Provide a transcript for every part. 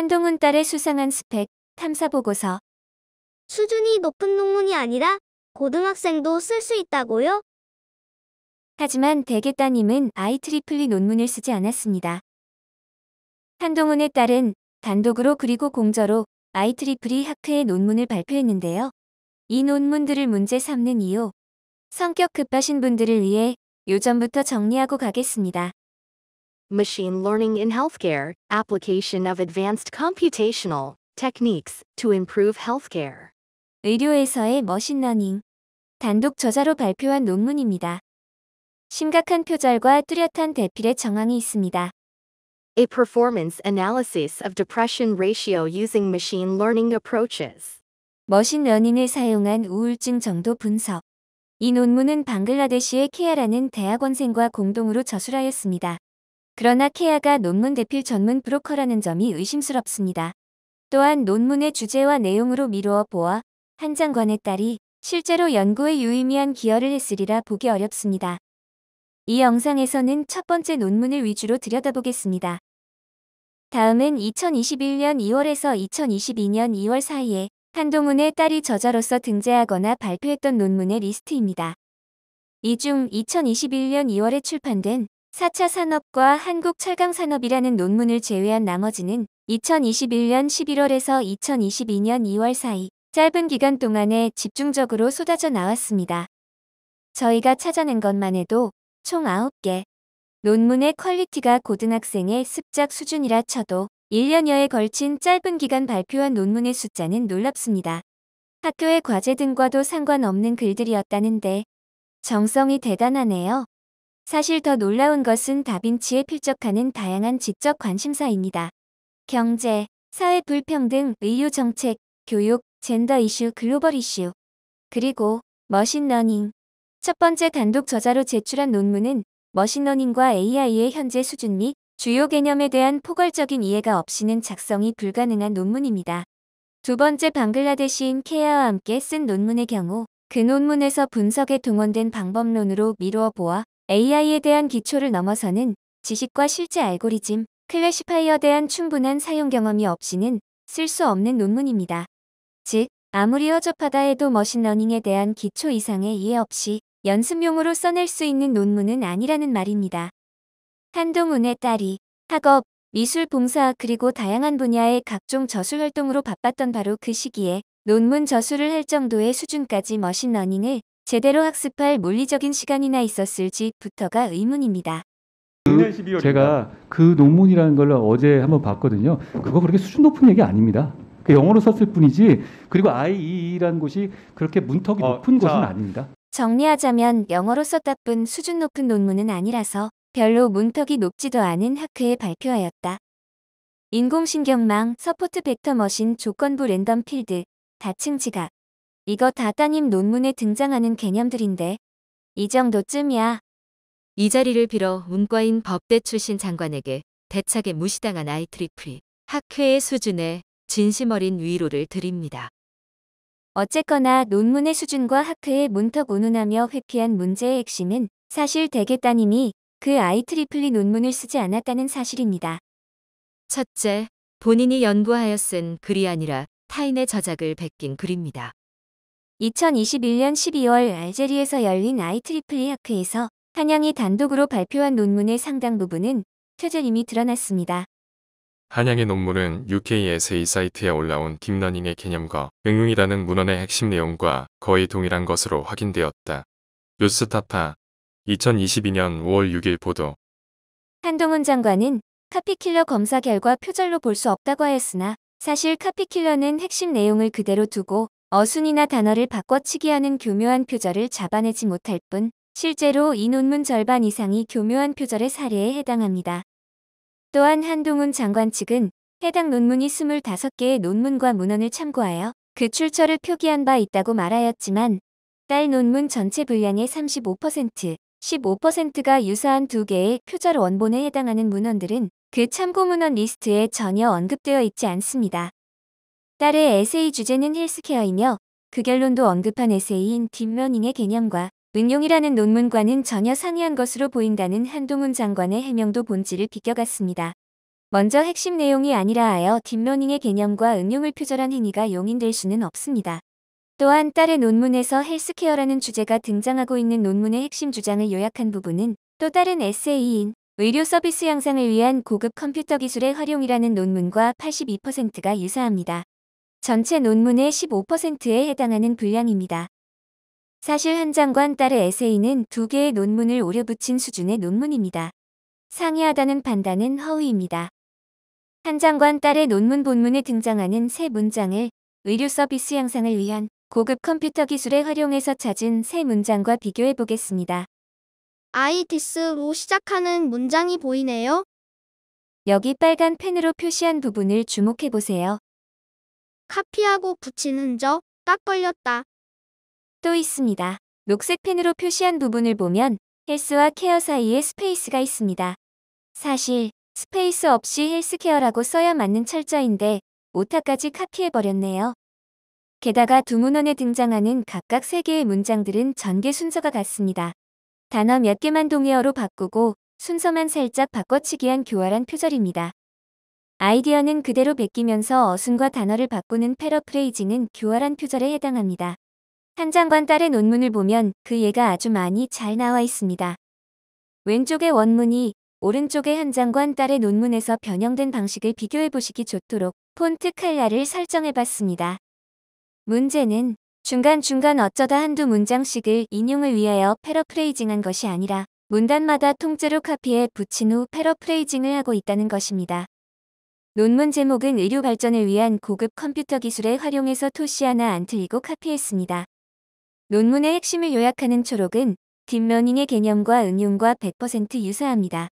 한동훈 딸의 수상한 스펙 탐사 보고서 수준이 높은 논문이 아니라 고등학생도 쓸 수 있다고요? 하지만 대개 따님은 아이트리플리 논문을 쓰지 않았습니다. 한동훈의 딸은 단독으로 그리고 공저로 아이트리플리 학회의 논문을 발표했는데요. 이 논문들을 문제 삼는 이유 성격 급하신 분들을 위해 요전부터 정리하고 가겠습니다. machine learning in healthcare, application of advanced computational techniques to improve healthcare. 의료에서의 머신러닝. 단독 저자로 발표한 논문입니다. 심각한 표절과 뚜렷한 대필의 정황이 있습니다. A performance analysis of depression ratio using machine learning approaches. 머신러닝을 사용한 우울증 정도 분석. 이 논문은 방글라데시의 케아라는 대학원생과 공동으로 저술하였습니다. 그러나 케아가 논문 대필 전문 브로커라는 점이 의심스럽습니다. 또한 논문의 주제와 내용으로 미루어 보아 한 장관의 딸이 실제로 연구에 유의미한 기여를 했으리라 보기 어렵습니다. 이 영상에서는 첫 번째 논문을 위주로 들여다보겠습니다. 다음은 2021년 2월에서 2022년 2월 사이에 한동훈의 딸이 저자로서 등재하거나 발표했던 논문의 리스트입니다. 이 중 2021년 2월에 출판된 4차 산업과 한국 철강산업이라는 논문을 제외한 나머지는 2021년 11월에서 2022년 2월 사이 짧은 기간 동안에 집중적으로 쏟아져 나왔습니다. 저희가 찾아낸 것만 해도 총 9개. 논문의 퀄리티가 고등학생의 습작 수준이라 쳐도 1년여에 걸친 짧은 기간 발표한 논문의 숫자는 놀랍습니다. 학교의 과제 등과도 상관없는 글들이었다는데 정성이 대단하네요. 사실 더 놀라운 것은 다빈치에 필적하는 다양한 지적 관심사입니다. 경제, 사회 불평등, 의료 정책, 교육, 젠더 이슈, 글로벌 이슈, 그리고 머신러닝. 첫 번째 단독 저자로 제출한 논문은 머신러닝과 AI의 현재 수준 및 주요 개념에 대한 포괄적인 이해가 없이는 작성이 불가능한 논문입니다. 두 번째 방글라데시인 케아와 함께 쓴 논문의 경우 그 논문에서 분석에 동원된 방법론으로 미루어 보아 AI에 대한 기초를 넘어서는 지식과 실제 알고리즘, 클래시파이어 대한 충분한 사용 경험이 없이는 쓸 수 없는 논문입니다. 즉, 아무리 허접하다 해도 머신러닝에 대한 기초 이상의 이해 없이 연습용으로 써낼 수 있는 논문은 아니라는 말입니다. 한동훈의 딸이 학업, 미술 봉사 그리고 다양한 분야의 각종 저술 활동으로 바빴던 바로 그 시기에 논문 저술을 할 정도의 수준까지 머신러닝을 제대로 학습할 물리적인 시간이나 있었을지부터가 의문입니다. 제가 그 논문이라는 걸 어제 한번 봤거든요. 그거 그렇게 수준 높은 얘기 아닙니다. 그 영어로 썼을 뿐이지 그리고 IEE라는 곳이 그렇게 문턱이 어, 높은 자. 곳은 아닙니다. 정리하자면 영어로 썼다뿐 수준 높은 논문은 아니라서 별로 문턱이 높지도 않은 학회에 발표하였다. 인공신경망, 서포트 벡터 머신, 조건부 랜덤 필드, 다층 지각, 이거 다 따님 논문에 등장하는 개념들인데 이 정도쯤이야. 이 자리를 빌어 문과인 법대 출신 장관에게 대차게 무시당한 아이트리플이 학회의 수준에 진심 어린 위로를 드립니다. 어쨌거나 논문의 수준과 학회의 문턱 운운하며 회피한 문제의 핵심은 사실 대개 따님이 그 아이트리플리 논문을 쓰지 않았다는 사실입니다. 첫째, 본인이 연구하여 쓴 글이 아니라 타인의 저작을 베낀 글입니다. 2021년 12월 알제리에서 열린 아이트리플리 학회에서 한양이 단독으로 발표한 논문의 상당 부분은 퇴절임이 드러났습니다. 한양의 논문은 UK s 세 사이트에 올라온 딥러닝의 개념과 응용이라는 문헌의 핵심 내용과 거의 동일한 것으로 확인되었다. 뉴스타파 2022년 5월 6일 보도 한동훈 장관은 카피킬러 검사 결과 표절로 볼 수 없다고 하였으나 사실 카피킬러는 핵심 내용을 그대로 두고 어순이나 단어를 바꿔치기하는 교묘한 표절을 잡아내지 못할 뿐 실제로 이 논문 절반 이상이 교묘한 표절의 사례에 해당합니다. 또한 한동훈 장관 측은 해당 논문이 25개의 논문과 문헌을 참고하여 그 출처를 표기한 바 있다고 말하였지만 딸 논문 전체 분량의 35%, 15%가 유사한 두 개의 표절 원본에 해당하는 문헌들은 그 참고 문헌 리스트에 전혀 언급되어 있지 않습니다. 딸의 에세이 주제는 헬스케어이며 그 결론도 언급한 에세이인 딥러닝의 개념과 응용이라는 논문과는 전혀 상이한 것으로 보인다는 한동훈 장관의 해명도 본질을 비껴갔습니다. 먼저 핵심 내용이 아니라 하여 딥러닝의 개념과 응용을 표절한 행위가 용인될 수는 없습니다. 또한 딸의 논문에서 헬스케어라는 주제가 등장하고 있는 논문의 핵심 주장을 요약한 부분은 또 다른 에세이인 의료 서비스 향상을 위한 고급 컴퓨터 기술의 활용이라는 논문과 82%가 유사합니다. 전체 논문의 15%에 해당하는 분량입니다. 사실 한 장관 딸의 에세이는 두 개의 논문을 오려붙인 수준의 논문입니다. 상이하다는 판단은 허위입니다. 한 장관 딸의 논문 본문에 등장하는 새 문장을 의료 서비스 향상을 위한 고급 컴퓨터 기술의 활용에서 찾은 새 문장과 비교해 보겠습니다. I this로 시작하는 문장이 보이네요. 여기 빨간 펜으로 표시한 부분을 주목해 보세요. 카피하고 붙이는적딱 걸렸다. 또 있습니다. 녹색 펜으로 표시한 부분을 보면 헬스와 케어 사이에 스페이스가 있습니다. 사실 스페이스 없이 헬스케어라고 써야 맞는 철자인데 오타까지 카피해버렸네요. 게다가 두 문헌에 등장하는 각각 세개의 문장들은 전개 순서가 같습니다. 단어 몇 개만 동의어로 바꾸고 순서만 살짝 바꿔치기한 교활한 표절입니다. 아이디어는 그대로 베끼면서 어순과 단어를 바꾸는 패러프레이징은 교활한 표절에 해당합니다. 한 장관 딸의 논문을 보면 그 예가 아주 많이 잘 나와 있습니다. 왼쪽의 원문이 오른쪽의 한 장관 딸의 논문에서 변형된 방식을 비교해 보시기 좋도록 폰트 칼라를 설정해 봤습니다. 문제는 중간중간 어쩌다 한두 문장씩을 인용을 위하여 패러프레이징한 것이 아니라 문단마다 통째로 카피해 붙인 후 패러프레이징을 하고 있다는 것입니다. 논문 제목은 의료 발전을 위한 고급 컴퓨터 기술의 활용에서 토시 하나 안 틀리고 카피했습니다. 논문의 핵심을 요약하는 초록은 딥러닝의 개념과 응용과 100% 유사합니다.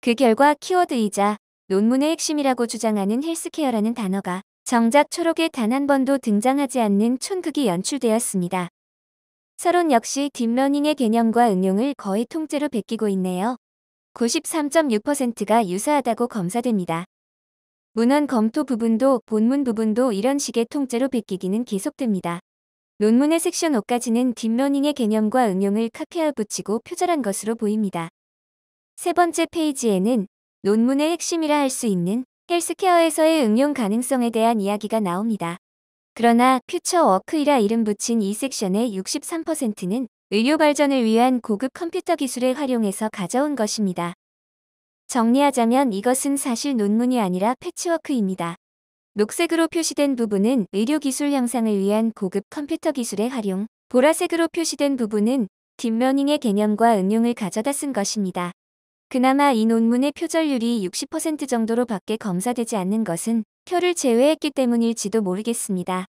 그 결과 키워드이자 논문의 핵심이라고 주장하는 헬스케어라는 단어가 정작 초록에 단 한 번도 등장하지 않는 촌극이 연출되었습니다. 서론 역시 딥러닝의 개념과 응용을 거의 통째로 베끼고 있네요. 93.6%가 유사하다고 검사됩니다. 문헌 검토 부분도 본문 부분도 이런 식의 통째로 베끼기는 계속됩니다. 논문의 섹션 5까지는 딥러닝의 개념과 응용을 카피하 붙이고 표절한 것으로 보입니다. 세 번째 페이지에는 논문의 핵심이라 할 수 있는 헬스케어에서의 응용 가능성에 대한 이야기가 나옵니다. 그러나 퓨처워크이라 이름 붙인 이 섹션의 63%는 의료 발전을 위한 고급 컴퓨터 기술을 활용해서 가져온 것입니다. 정리하자면 이것은 사실 논문이 아니라 패치워크입니다. 녹색으로 표시된 부분은 의료기술 향상을 위한 고급 컴퓨터 기술의 활용, 보라색으로 표시된 부분은 딥러닝의 개념과 응용을 가져다 쓴 것입니다. 그나마 이 논문의 표절률이 60% 정도로 밖에 검사되지 않는 것은 표를 제외했기 때문일지도 모르겠습니다.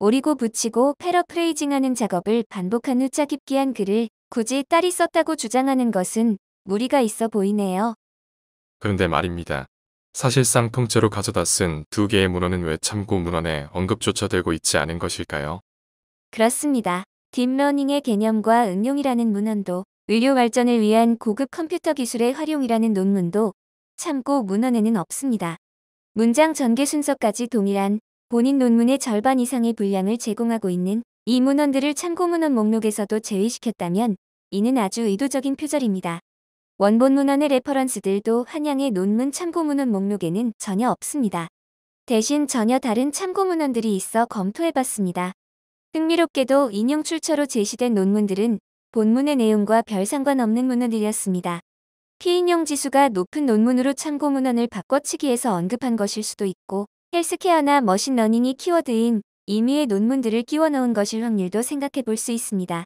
오리고 붙이고 패러프레이징하는 작업을 반복한 후 짜깁기한 글을 굳이 딸이 썼다고 주장하는 것은 무리가 있어 보이네요. 그런데 말입니다. 사실상 통째로 가져다 쓴 두 개의 문헌은 왜 참고 문헌에 언급조차 되고 있지 않은 것일까요? 그렇습니다. 딥러닝의 개념과 응용이라는 문헌도 의료 발전을 위한 고급 컴퓨터 기술의 활용이라는 논문도 참고 문헌에는 없습니다. 문장 전개 순서까지 동일한 본인 논문의 절반 이상의 분량을 제공하고 있는 이 문헌들을 참고 문헌 목록에서도 제외시켰다면 이는 아주 의도적인 표절입니다. 원본 문헌의 레퍼런스들도 한양의 논문 참고문헌 목록에는 전혀 없습니다. 대신 전혀 다른 참고문헌들이 있어 검토해봤습니다. 흥미롭게도 인용 출처로 제시된 논문들은 본문의 내용과 별 상관없는 문헌들이었습니다. 피인용 지수가 높은 논문으로 참고문헌을 바꿔치기해서 언급한 것일 수도 있고 헬스케어나 머신러닝이 키워드인 임의의 논문들을 끼워 넣은 것일 확률도 생각해 볼 수 있습니다.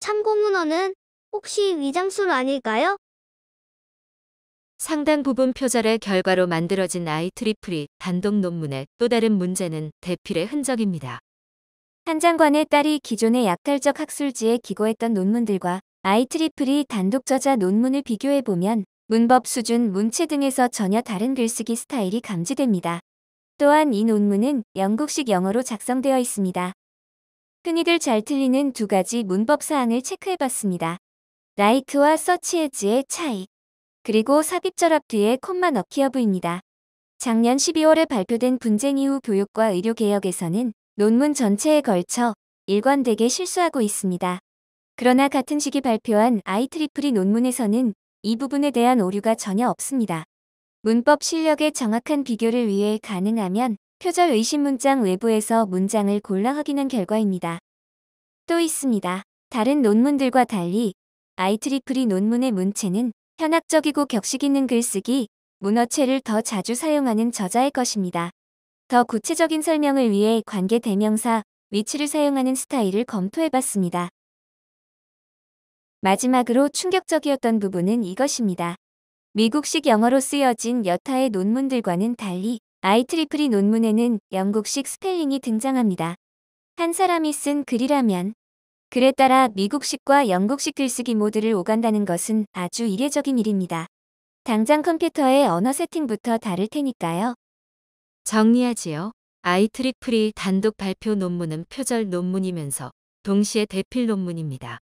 참고문헌은 혹시 위장술 아닐까요? 상당 부분 표절의 결과로 만들어진 아이트리플이 단독 논문의 또 다른 문제는 대필의 흔적입니다. 한 장관의 딸이 기존의 약탈적 학술지에 기고했던 논문들과 아이트리플이 단독 저자 논문을 비교해보면 문법 수준, 문체 등에서 전혀 다른 글쓰기 스타일이 감지됩니다. 또한 이 논문은 영국식 영어로 작성되어 있습니다. 흔히들 잘 틀리는 두 가지 문법 사항을 체크해봤습니다. 라이크와 서치에지의 차이, 그리고 삽입절합 뒤에 콤마 넣기 여부입니다. 작년 12월에 발표된 분쟁 이후 교육과 의료개혁에서는 논문 전체에 걸쳐 일관되게 실수하고 있습니다. 그러나 같은 시기 발표한 아이트리플이 논문에서는 이 부분에 대한 오류가 전혀 없습니다. 문법 실력의 정확한 비교를 위해 가능하면 표절 의심 문장 외부에서 문장을 골라 확인한 결과입니다. 또 있습니다. 다른 논문들과 달리 아이트리플이 논문의 문체는 현학적이고 격식 있는 글쓰기, 문어체를 더 자주 사용하는 저자의 것입니다. 더 구체적인 설명을 위해 관계 대명사, 위치를 사용하는 스타일을 검토해봤습니다. 마지막으로 충격적이었던 부분은 이것입니다. 미국식 영어로 쓰여진 여타의 논문들과는 달리 아이트리플이 논문에는 영국식 스펠링이 등장합니다. 한 사람이 쓴 글이라면 그에 따라 미국식과 영국식 글쓰기 모드를 오간다는 것은 아주 이례적인 일입니다. 당장 컴퓨터의 언어 세팅부터 다를 테니까요. 정리하지요. 아이트리플이 단독 발표 논문은 표절 논문이면서 동시에 대필 논문입니다.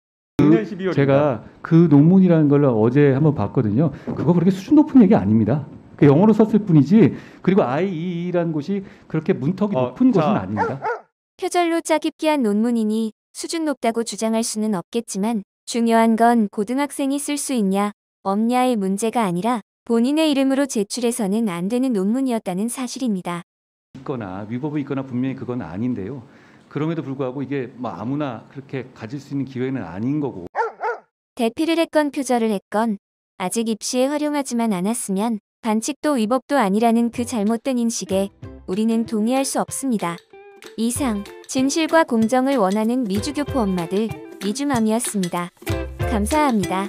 제가 그 논문이라는 걸 어제 한번 봤거든요. 그거 그렇게 수준 높은 얘기 아닙니다. 그 영어로 썼을 뿐이지 그리고 IEE라는 곳이 그렇게 문턱이 어, 높은 어, 곳은 아닙니다. 표절로 짜깁기한 논문이니 수준 높다고 주장할 수는 없겠지만 중요한 건 고등학생이 쓸 수 있냐 없냐의 문제가 아니라 본인의 이름으로 제출해서는 안 되는 논문이었다는 사실입니다. 있거나 위법이 있거나 분명히 그건 아닌데요. 그럼에도 불구하고 이게 뭐 아무나 그렇게 가질 수 있는 기회는 아닌 거고. 대피를 했건 표절을 했건 아직 입시에 활용하지만 않았으면 반칙도 위법도 아니라는 그 잘못된 인식에 우리는 동의할 수 없습니다. 이상 진실과 공정을 원하는 미주교포 엄마들 미주맘이었습니다. 감사합니다.